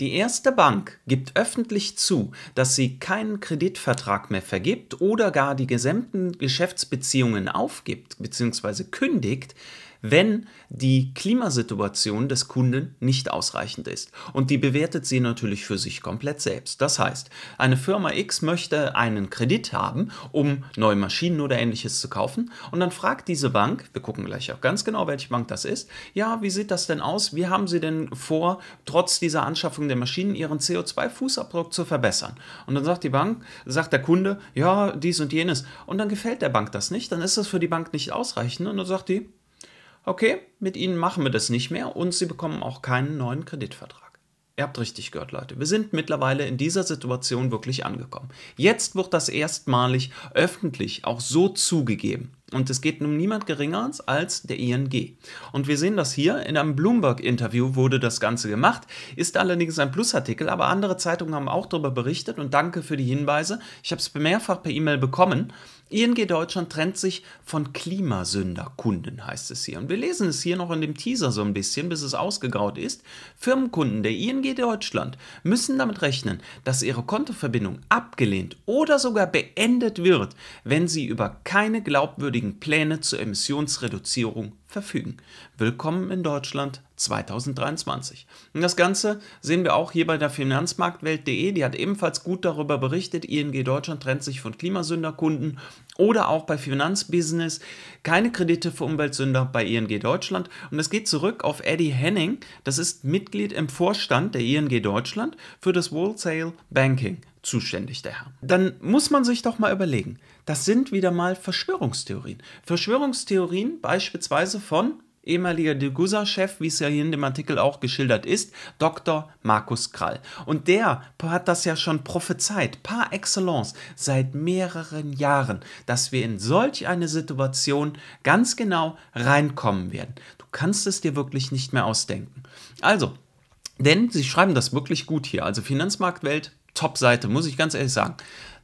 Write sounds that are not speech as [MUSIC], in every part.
Die erste Bank gibt öffentlich zu, dass sie keinen Kreditvertrag mehr vergibt oder gar die gesamten Geschäftsbeziehungen aufgibt bzw. kündigt, wenn die Klimasituation des Kunden nicht ausreichend ist. Und die bewertet sie natürlich für sich komplett selbst. Das heißt, eine Firma X möchte einen Kredit haben, um neue Maschinen oder ähnliches zu kaufen. Und dann fragt diese Bank, wir gucken gleich auch ganz genau, welche Bank das ist, ja, wie sieht das denn aus? Wie haben Sie denn vor, trotz dieser Anschaffung der Maschinen Ihren CO2-Fußabdruck zu verbessern? Und dann sagt die Bank, sagt der Kunde, ja, dies und jenes. Und dann gefällt der Bank das nicht, dann ist das für die Bank nicht ausreichend. Und dann sagt die, okay, mit ihnen machen wir das nicht mehr und sie bekommen auch keinen neuen Kreditvertrag. Ihr habt richtig gehört, Leute. Wir sind mittlerweile in dieser Situation wirklich angekommen. Jetzt wird das erstmalig öffentlich auch so zugegeben. Und es geht nun niemand geringer als der ING. Und wir sehen das hier, in einem Bloomberg-Interview wurde das Ganze gemacht, ist allerdings ein Plusartikel, aber andere Zeitungen haben auch darüber berichtet und danke für die Hinweise. Ich habe es mehrfach per E-Mail bekommen ING Deutschland trennt sich von Klimasünderkunden, heißt es hier. Und wir lesen es hier noch in dem Teaser so ein bisschen, bis es ausgegraut ist. Firmenkunden der ING Deutschland müssen damit rechnen, dass ihre Kontoverbindung abgelehnt oder sogar beendet wird, wenn sie über keine glaubwürdigen Pläne zur Emissionsreduzierung verfügen. Willkommen in Deutschland 2023. Und das Ganze sehen wir auch hier bei der Finanzmarktwelt.de, die hat ebenfalls gut darüber berichtet, ING Deutschland trennt sich von Klimasünderkunden oder auch bei Finanzbusiness keine Kredite für Umweltsünder bei ING Deutschland. Und das geht zurück auf Eddie Henning, das ist Mitglied im Vorstand der ING Deutschland für das Wholesale Banking zuständig, der Herr. Dann muss man sich doch mal überlegen, das sind wieder mal Verschwörungstheorien. Verschwörungstheorien beispielsweise von ehemaliger Degussa-Chef, wie es ja hier in dem Artikel auch geschildert ist, Dr. Markus Krall. Und der hat das ja schon prophezeit, par excellence, seit mehreren Jahren, dass wir in solch eine Situation ganz genau reinkommen werden. Du kannst es dir wirklich nicht mehr ausdenken. Also, denn sie schreiben das wirklich gut hier. Also Finanzmarktwelt, Top-Seite, muss ich ganz ehrlich sagen.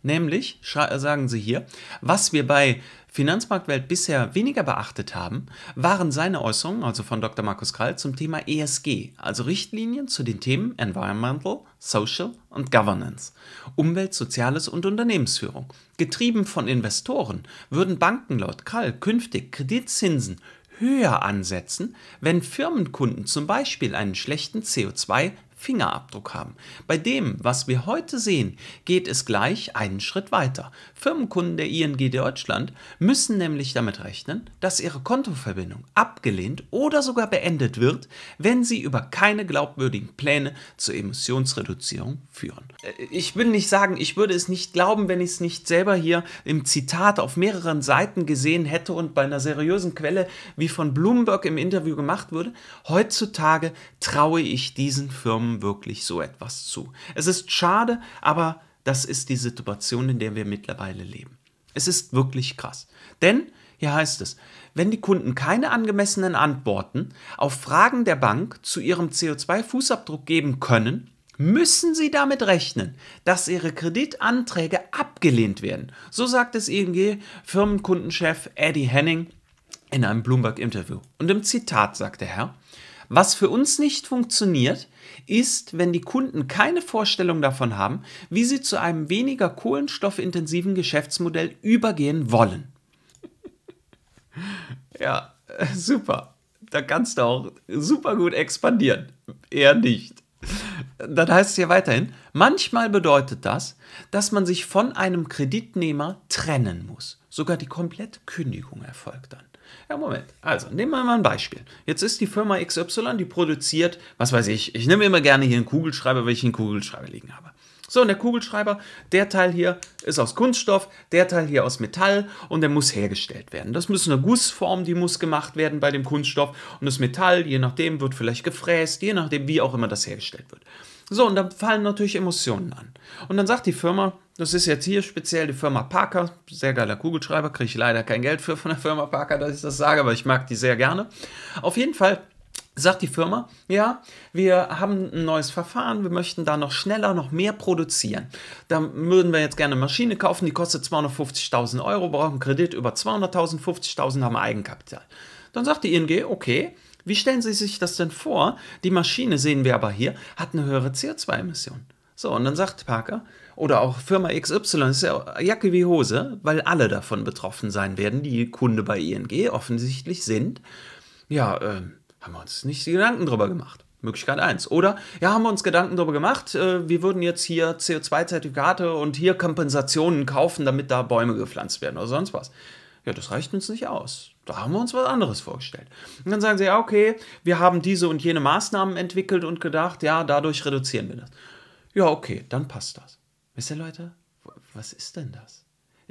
Nämlich äh, sagen sie hier, was wir bei Finanzmarktwelt bisher weniger beachtet haben, waren seine Äußerungen, also von Dr. Markus Krall, zum Thema ESG, also Richtlinien zu den Themen Environmental, Social und Governance, Umwelt, Soziales und Unternehmensführung. Getrieben von Investoren würden Banken laut Krall künftig Kreditzinsen höher ansetzen, wenn Firmenkunden zum Beispiel einen schlechten CO2- Fingerabdruck haben. Bei dem, was wir heute sehen, geht es gleich einen Schritt weiter. Firmenkunden der ING Deutschland müssen nämlich damit rechnen, dass ihre Kontoverbindung abgelehnt oder sogar beendet wird, wenn sie über keine glaubwürdigen Pläne zur Emissionsreduzierung führen. Äh, ich will nicht sagen, ich würde es nicht glauben, wenn ich es nicht selber hier im Zitat auf mehreren Seiten gesehen hätte und bei einer seriösen Quelle wie von Bloomberg im Interview gemacht würde. Heutzutage traue ich diesen Firmen eben wirklich so etwas zu. Es ist schade, aber das ist die Situation, in der wir mittlerweile leben. Es ist wirklich krass. Denn, hier heißt es, wenn die Kunden keine angemessenen Antworten auf Fragen der Bank zu ihrem CO2-Fußabdruck geben können, müssen sie damit rechnen, dass ihre Kreditanträge abgelehnt werden. So sagt es ING Firmenkundenchef Eddie Henning in einem Bloomberg-Interview. Und im Zitat sagt der Herr, was für uns nicht funktioniert, ist, wenn die Kunden keine Vorstellung davon haben, wie sie zu einem weniger kohlenstoffintensiven Geschäftsmodell übergehen wollen. [LAUGHS] ja, [LAUGHS] super. Da kannst du auch super gut expandieren. Eher nicht. Dann heißt es ja weiterhin, manchmal bedeutet das, dass man sich von einem Kreditnehmer trennen muss. Sogar die komplette Kündigung erfolgt dann. Ja, Moment. Also, nehmen wir mal ein Beispiel. Jetzt ist die Firma XY, die produziert, was weiß ich, ich nehme immer gerne hier einen Kugelschreiber, weil ich einen Kugelschreiber liegen habe. So, und der Kugelschreiber, der Teil hier ist aus Kunststoff, der Teil hier aus Metall und der muss hergestellt werden. Das muss eine Gussform, die muss gemacht werden bei dem Kunststoff und das Metall, je nachdem, wird vielleicht gefräst, je nachdem, wie auch immer das hergestellt wird. So, und dann fallen natürlich Emotionen an. Und dann sagt die Firma, das ist jetzt hier speziell die Firma Parker, sehr geiler Kugelschreiber, kriege ich leider kein Geld für von der Firma Parker, dass ich das sage, aber ich mag die sehr gerne. Auf jeden Fall sagt die Firma, ja, wir haben ein neues Verfahren, wir möchten da noch schneller, noch mehr produzieren. Da würden wir jetzt gerne eine Maschine kaufen, die kostet 250.000 Euro, brauchen Kredit über 200.000, 50.000 haben Eigenkapital. Dann sagt die ING, okay, wie stellen Sie sich das denn vor? Die Maschine, sehen wir aber hier, hat eine höhere CO2-Emission. So, und dann sagt Parker, oder auch Firma XY, ist ja Jacke wie Hose, weil alle davon betroffen sein werden, die Kunde bei ING offensichtlich sind. Ja, äh, haben wir uns nicht Gedanken drüber gemacht. Möglichkeit 1. Oder, ja, haben wir uns Gedanken darüber gemacht, äh, wir würden jetzt hier CO2-Zertifikate und hier Kompensationen kaufen, damit da Bäume gepflanzt werden oder sonst was. Ja, das reicht uns nicht aus. Da haben wir uns was anderes vorgestellt. Und dann sagen sie, ja, okay, wir haben diese und jene Maßnahmen entwickelt und gedacht, ja, dadurch reduzieren wir das. Ja, okay, dann passt das. Wisst ihr, Leute, was ist denn das?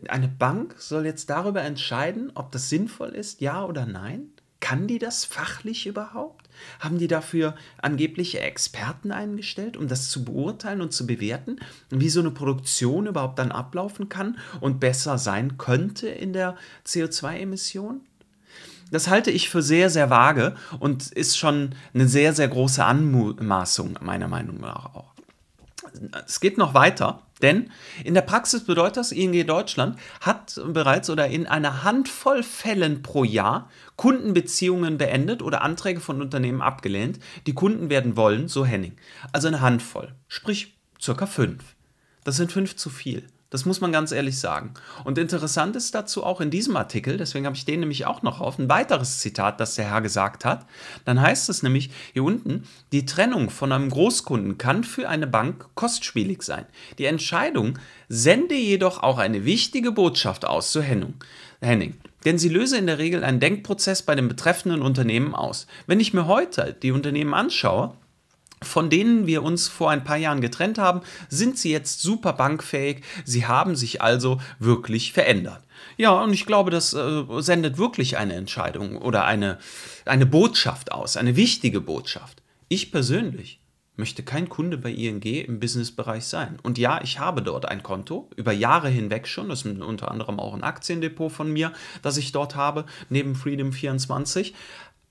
Eine Bank soll jetzt darüber entscheiden, ob das sinnvoll ist, ja oder nein? Kann die das fachlich überhaupt? Haben die dafür angebliche Experten eingestellt, um das zu beurteilen und zu bewerten, wie so eine Produktion überhaupt dann ablaufen kann und besser sein könnte in der CO2-Emission? Das halte ich für sehr, sehr vage und ist schon eine sehr, sehr große Anmaßung, meiner Meinung nach auch. Es geht noch weiter. Denn in der Praxis bedeutet das, ING Deutschland hat bereits oder in einer Handvoll Fällen pro Jahr Kundenbeziehungen beendet oder Anträge von Unternehmen abgelehnt, die Kunden werden wollen, so Henning. Also eine Handvoll, sprich circa fünf. Das sind fünf zu viel. Das muss man ganz ehrlich sagen. Und interessant ist dazu auch in diesem Artikel, deswegen habe ich den nämlich auch noch auf, ein weiteres Zitat, das der Herr gesagt hat. Dann heißt es nämlich hier unten, die Trennung von einem Großkunden kann für eine Bank kostspielig sein. Die Entscheidung sende jedoch auch eine wichtige Botschaft aus zu Henning. Henning denn sie löse in der Regel einen Denkprozess bei dem betreffenden Unternehmen aus. Wenn ich mir heute die Unternehmen anschaue, von denen wir uns vor ein paar Jahren getrennt haben, sind sie jetzt super bankfähig. Sie haben sich also wirklich verändert. Ja, und ich glaube, das äh, sendet wirklich eine Entscheidung oder eine, eine Botschaft aus, eine wichtige Botschaft. Ich persönlich möchte kein Kunde bei ING im Businessbereich sein. Und ja, ich habe dort ein Konto, über Jahre hinweg schon, das ist unter anderem auch ein Aktiendepot von mir, das ich dort habe, neben Freedom24.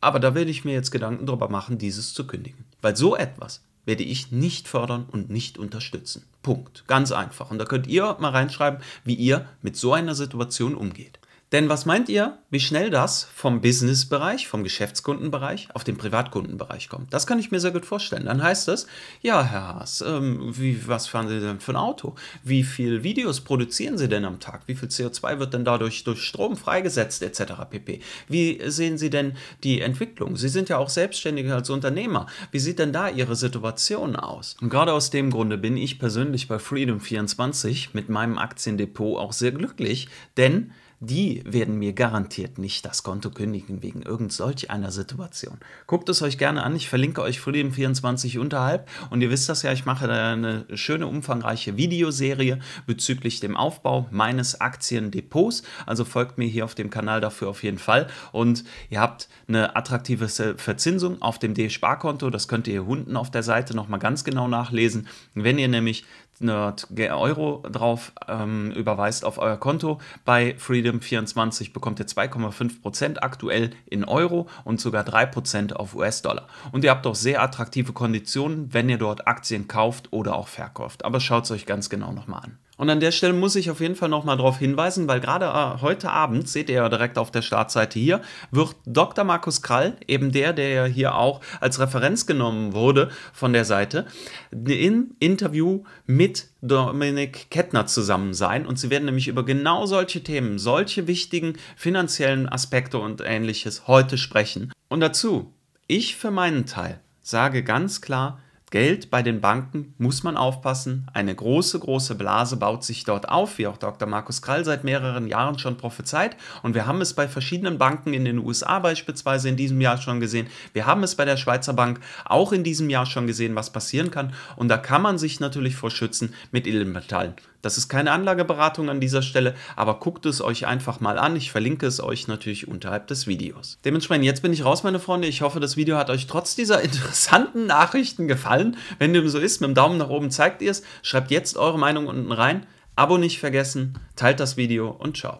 Aber da werde ich mir jetzt Gedanken darüber machen, dieses zu kündigen. Weil so etwas werde ich nicht fördern und nicht unterstützen. Punkt. Ganz einfach. Und da könnt ihr mal reinschreiben, wie ihr mit so einer Situation umgeht. Denn was meint ihr, wie schnell das vom Business-Bereich, vom Geschäftskundenbereich auf den Privatkundenbereich kommt? Das kann ich mir sehr gut vorstellen. Dann heißt es, ja, Herr Haas, ähm, wie, was fahren Sie denn für ein Auto? Wie viele Videos produzieren Sie denn am Tag? Wie viel CO2 wird denn dadurch durch Strom freigesetzt, etc. pp. Wie sehen Sie denn die Entwicklung? Sie sind ja auch selbstständig als Unternehmer. Wie sieht denn da Ihre Situation aus? Und gerade aus dem Grunde bin ich persönlich bei Freedom24 mit meinem Aktiendepot auch sehr glücklich, denn die werden mir garantiert nicht das Konto kündigen wegen irgend solch einer Situation. Guckt es euch gerne an, ich verlinke euch Freedom24 unterhalb und ihr wisst das ja, ich mache da eine schöne umfangreiche Videoserie bezüglich dem Aufbau meines Aktiendepots, also folgt mir hier auf dem Kanal dafür auf jeden Fall und ihr habt eine attraktive Verzinsung auf dem D-Sparkonto, das könnt ihr hier unten auf der Seite nochmal ganz genau nachlesen, wenn ihr nämlich Euro drauf ähm, überweist auf euer Konto. Bei Freedom24 bekommt ihr 2,5% aktuell in Euro und sogar 3% auf US-Dollar. Und ihr habt auch sehr attraktive Konditionen, wenn ihr dort Aktien kauft oder auch verkauft. Aber schaut es euch ganz genau nochmal an. Und an der Stelle muss ich auf jeden Fall nochmal darauf hinweisen, weil gerade äh, heute Abend, seht ihr ja direkt auf der Startseite hier, wird Dr. Markus Krall, eben der, der ja hier auch als Referenz genommen wurde von der Seite, im Interview mit Dominik Kettner zusammen sein. Und sie werden nämlich über genau solche Themen, solche wichtigen finanziellen Aspekte und ähnliches heute sprechen. Und dazu, ich für meinen Teil sage ganz klar, Geld bei den Banken muss man aufpassen. Eine große, große Blase baut sich dort auf, wie auch Dr. Markus Krall seit mehreren Jahren schon prophezeit. Und wir haben es bei verschiedenen Banken in den USA beispielsweise in diesem Jahr schon gesehen. Wir haben es bei der Schweizer Bank auch in diesem Jahr schon gesehen, was passieren kann. Und da kann man sich natürlich vor schützen mit Edelmetallen. Das ist keine Anlageberatung an dieser Stelle, aber guckt es euch einfach mal an. Ich verlinke es euch natürlich unterhalb des Videos. Dementsprechend, jetzt bin ich raus, meine Freunde. Ich hoffe, das Video hat euch trotz dieser [LAUGHS] interessanten Nachrichten gefallen. Wenn dem so ist, mit dem Daumen nach oben zeigt ihr es. Schreibt jetzt eure Meinung unten rein. Abo nicht vergessen, teilt das Video und ciao.